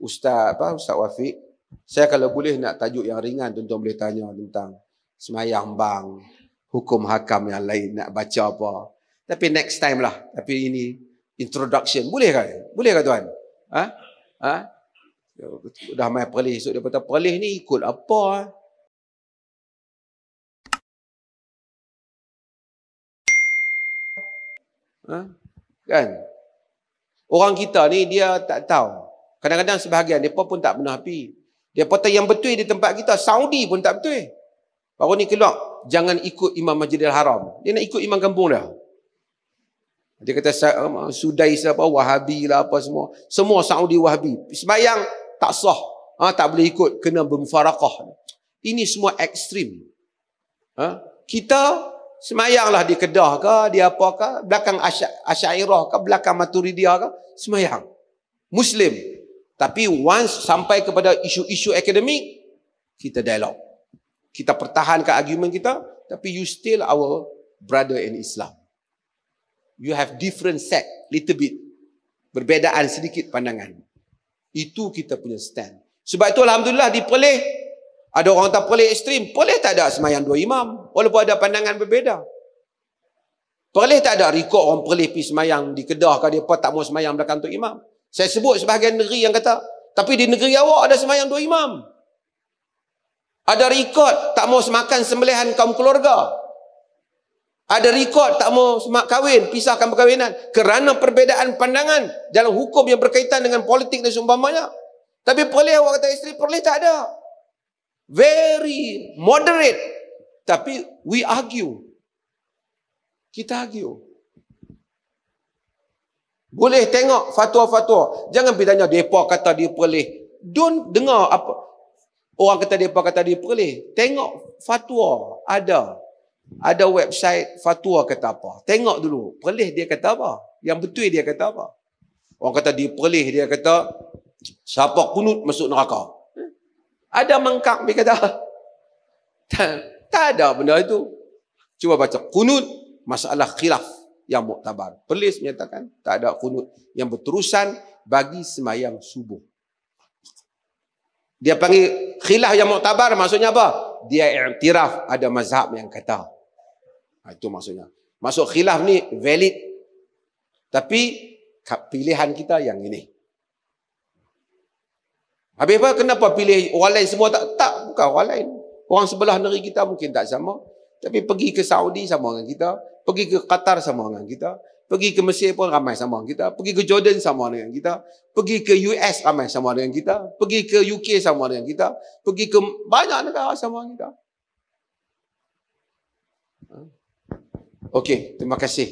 Ustaz apa Ustaz Wafiq. Saya kalau boleh nak tajuk yang ringan tuan-tuan boleh tanya tentang semayang bang, hukum hakam yang lain nak baca apa. Tapi next time lah. Tapi ini introduction. Boleh ke? Boleh ke tuan? Ha? Ha? Dah mai perlis. So, dia kata perlis ni ikut apa? Ha? ha? Kan? Orang kita ni dia tak tahu. Kadang-kadang sebahagian mereka pun tak pernah pergi. Dia kata yang betul di tempat kita, Saudi pun tak betul. Baru ni keluar, jangan ikut Imam Majidil Haram. Dia nak ikut Imam Kampung dia. Dia kata, um, Sudai siapa Wahabi lah apa semua. Semua Saudi Wahabi. Sembayang tak sah. Ha, tak boleh ikut, kena bermufarakah. Ini semua ekstrim. Ha? Kita semayanglah di Kedah ke, di apakah, belakang Asy Asyairah ke, belakang Maturidiyah ke, semayang. Muslim, tapi once sampai kepada isu-isu akademik, kita dialog. Kita pertahankan argument kita, tapi you still our brother in Islam. You have different set, little bit. Berbedaan sedikit pandangan. Itu kita punya stand. Sebab itu Alhamdulillah di ada orang tak Perleh ekstrim. Perleh tak ada semayang dua imam. Walaupun ada pandangan berbeza. Perleh tak ada rekod orang Perleh pergi semayang di Kedah. Kalau dia tak mau semayang belakang tu imam. Saya sebut sebahagian negeri yang kata, tapi di negeri awak ada sembahyang dua imam. Ada rekod tak mau semakan sembelihan kaum keluarga. Ada rekod tak mau semak kahwin, pisahkan perkahwinan. Kerana perbezaan pandangan dalam hukum yang berkaitan dengan politik dan seumpamanya. Tapi perlih awak kata isteri, perlih tak ada. Very moderate. Tapi we argue. Kita argue. Boleh tengok fatwa-fatwa. Jangan pergi tanya, mereka kata dia perlih. Don dengar apa. Orang kata mereka kata dia perlih. Tengok fatwa. Ada. Ada website fatwa kata apa. Tengok dulu. Perlih dia kata apa. Yang betul dia kata apa. Orang kata dia perlih. Dia kata, siapa kunut masuk neraka. Ada mangkak dia kata. Tak, tak ada benda itu. Cuba baca. Kunut masalah khilaf yang muktabar. Perlis menyatakan tak ada kunut yang berterusan bagi semayang subuh. Dia panggil khilaf yang muktabar maksudnya apa? Dia iktiraf ada mazhab yang kata. Ha, itu maksudnya. Masuk khilaf ni valid. Tapi pilihan kita yang ini. Habis apa? Kenapa pilih orang lain semua tak? Tak, bukan orang lain. Orang sebelah negeri kita mungkin tak sama. Tapi pergi ke Saudi sama dengan kita. Pergi ke Qatar sama dengan kita. Pergi ke Mesir pun ramai sama dengan kita. Pergi ke Jordan sama dengan kita. Pergi ke US ramai sama dengan kita. Pergi ke UK sama dengan kita. Pergi ke banyak negara sama dengan kita. Okey, terima kasih.